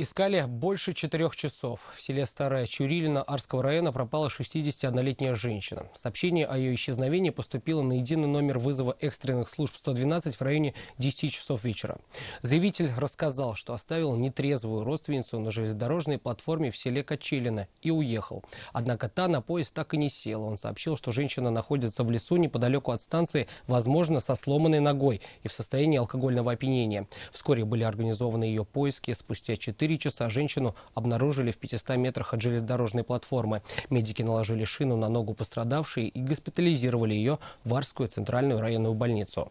Искали больше четырех часов. В селе Старая Чурилина Арского района пропала 61-летняя женщина. Сообщение о ее исчезновении поступило на единый номер вызова экстренных служб 112 в районе 10 часов вечера. Заявитель рассказал, что оставил нетрезвую родственницу на железнодорожной платформе в селе Качелина и уехал. Однако та на поезд так и не села. Он сообщил, что женщина находится в лесу неподалеку от станции, возможно, со сломанной ногой и в состоянии алкогольного опьянения. Вскоре были организованы ее поиски. Спустя 4 4 часа женщину обнаружили в 500 метрах от железнодорожной платформы. Медики наложили шину на ногу пострадавшей и госпитализировали ее в Арскую центральную районную больницу.